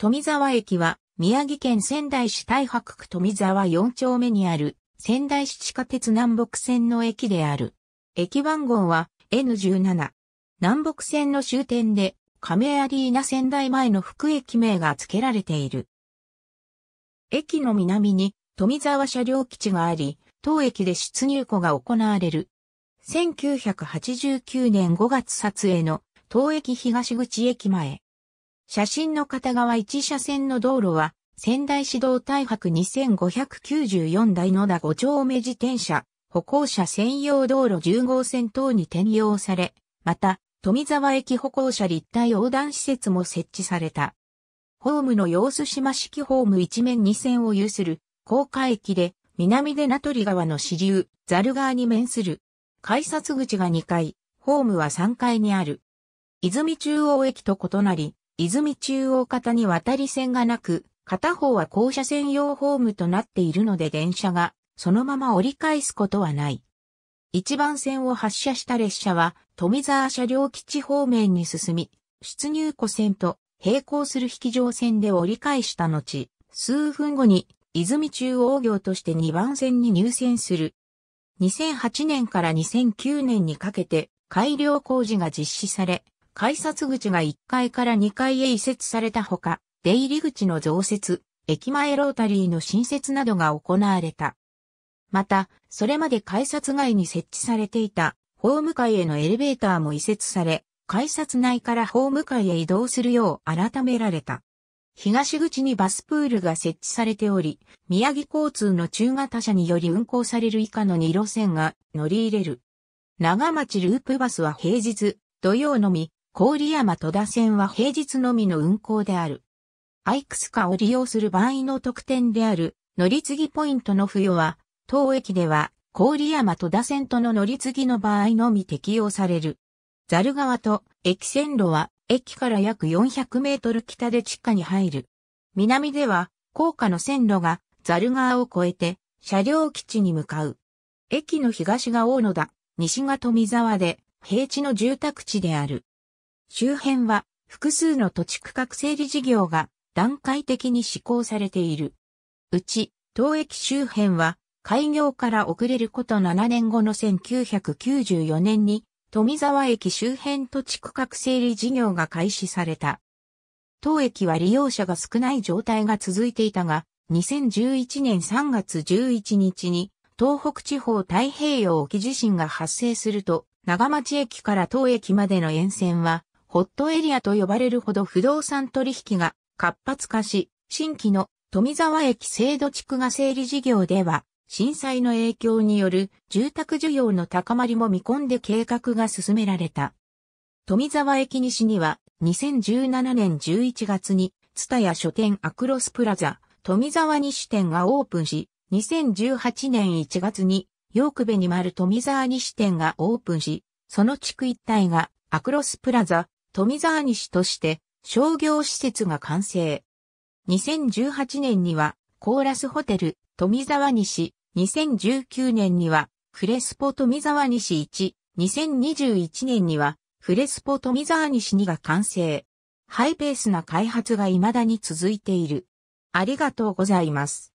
富沢駅は、宮城県仙台市太白区富沢4丁目にある、仙台市地下鉄南北線の駅である。駅番号は N17。南北線の終点で、亀アリーナ仙台前の副駅名が付けられている。駅の南に富沢車両基地があり、当駅で出入庫が行われる。1989年5月撮影の当駅東口駅前。写真の片側1車線の道路は、仙台市道大白2594台野田5丁目自転車、歩行者専用道路10号線等に転用され、また、富沢駅歩行者立体横断施設も設置された。ホームの様子島式ホーム一面2線を有する、高架駅で、南で名取川の支流、ザル川に面する。改札口が2階、ホームは3階にある。泉中央駅と異なり、泉中央方に渡り線がなく、片方は校舎専用ホームとなっているので電車がそのまま折り返すことはない。一番線を発車した列車は富沢車両基地方面に進み、出入庫線と並行する引上線で折り返した後、数分後に泉中央行として2番線に入線する。2008年から2009年にかけて改良工事が実施され、改札口が1階から2階へ移設されたほか、出入り口の増設、駅前ロータリーの新設などが行われた。また、それまで改札外に設置されていたホーム階へのエレベーターも移設され、改札内からホーム階へ移動するよう改められた。東口にバスプールが設置されており、宮城交通の中型車により運行される以下の2路線が乗り入れる。長町ループバスは平日、土曜のみ、郡山戸田線は平日のみの運行である。アイクスカを利用する場合の特典である乗り継ぎポイントの付与は、当駅では郡山戸田線との乗り継ぎの場合のみ適用される。ザル川と駅線路は駅から約400メートル北で地下に入る。南では高架の線路がザル川を越えて車両基地に向かう。駅の東が大野田、西が富沢で平地の住宅地である。周辺は複数の土地区画整理事業が段階的に施行されている。うち、当駅周辺は開業から遅れること7年後の1994年に富沢駅周辺土地区画整理事業が開始された。当駅は利用者が少ない状態が続いていたが、2011年3月11日に東北地方太平洋沖地震が発生すると、長町駅から当駅までの沿線はホットエリアと呼ばれるほど不動産取引が活発化し、新規の富沢駅制度地区が整理事業では、震災の影響による住宅需要の高まりも見込んで計画が進められた。富沢駅西には2017年11月に、ツタヤ書店アクロスプラザ、富沢西店がオープンし、2018年1月に、ヨークベニマル富沢西店がオープンし、その地区一帯がアクロスプラザ、富沢西として商業施設が完成。2018年にはコーラスホテル富沢西、2019年にはフレスポ富沢西1、2021年にはフレスポ富沢西2が完成。ハイペースな開発が未だに続いている。ありがとうございます。